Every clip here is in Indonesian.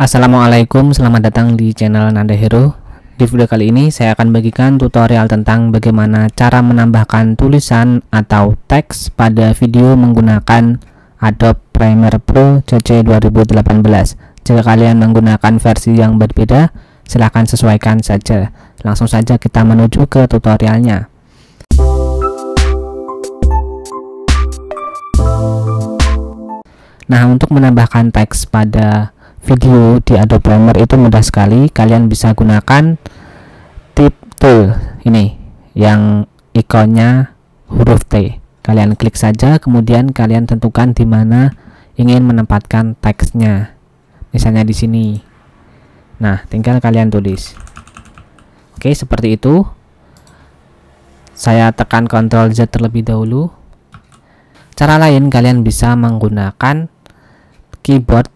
Assalamualaikum, selamat datang di channel Nanda Hero. Di video kali ini saya akan bagikan tutorial tentang bagaimana cara menambahkan tulisan atau teks pada video menggunakan Adobe Premiere Pro CC 2018. Jika kalian menggunakan versi yang berbeda, silahkan sesuaikan saja. Langsung saja kita menuju ke tutorialnya. Nah, untuk menambahkan teks pada video di Adobe Premiere itu mudah sekali kalian bisa gunakan tip tool ini yang ikonnya huruf T kalian klik saja kemudian kalian tentukan di mana ingin menempatkan teksnya misalnya di sini nah tinggal kalian tulis oke seperti itu saya tekan Ctrl Z terlebih dahulu cara lain kalian bisa menggunakan keyboard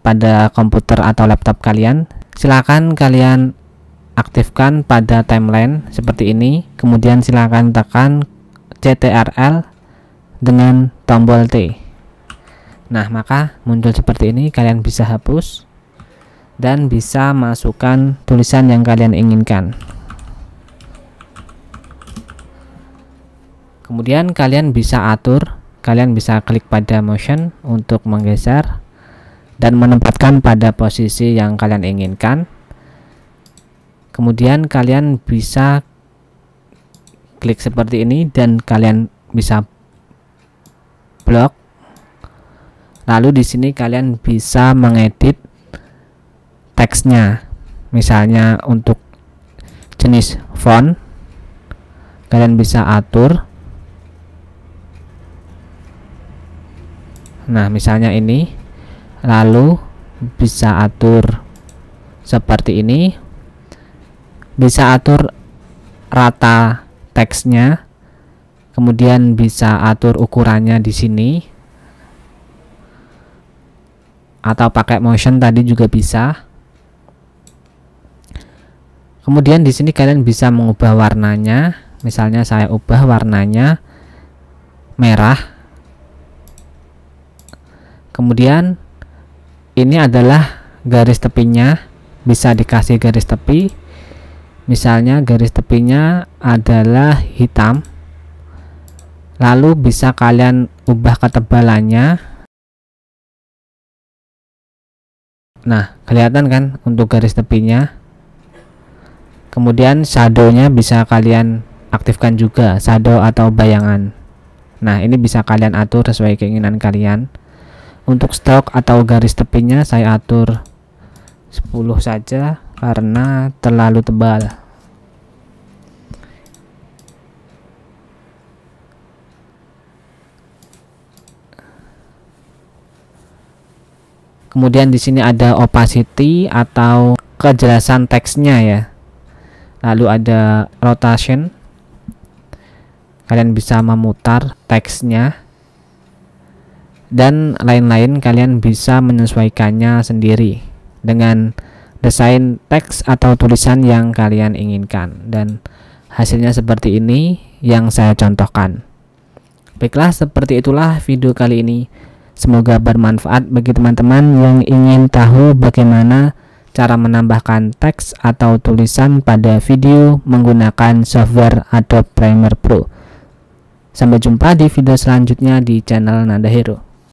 pada komputer atau laptop kalian silakan kalian aktifkan pada timeline seperti ini kemudian silakan tekan CTRL dengan tombol T nah maka muncul seperti ini kalian bisa hapus dan bisa masukkan tulisan yang kalian inginkan kemudian kalian bisa atur kalian bisa klik pada motion untuk menggeser dan menempatkan pada posisi yang kalian inginkan kemudian kalian bisa klik seperti ini dan kalian bisa blok lalu di sini kalian bisa mengedit teksnya misalnya untuk jenis font kalian bisa atur nah misalnya ini lalu bisa atur seperti ini bisa atur rata teksnya kemudian bisa atur ukurannya di sini atau pakai motion tadi juga bisa kemudian di sini kalian bisa mengubah warnanya misalnya saya ubah warnanya merah kemudian ini adalah garis tepinya bisa dikasih garis tepi misalnya garis tepinya adalah hitam lalu bisa kalian ubah ketebalannya nah kelihatan kan untuk garis tepinya kemudian shadownya bisa kalian aktifkan juga shadow atau bayangan nah ini bisa kalian atur sesuai keinginan kalian untuk stok atau garis tepinya saya atur 10 saja karena terlalu tebal kemudian di sini ada opacity atau kejelasan teksnya ya lalu ada rotation kalian bisa memutar teksnya dan lain-lain kalian bisa menyesuaikannya sendiri dengan desain teks atau tulisan yang kalian inginkan dan hasilnya seperti ini yang saya contohkan baiklah seperti itulah video kali ini semoga bermanfaat bagi teman-teman yang ingin tahu bagaimana cara menambahkan teks atau tulisan pada video menggunakan software Adobe Premiere Pro. Sampai jumpa di video selanjutnya di channel Nanda Hero.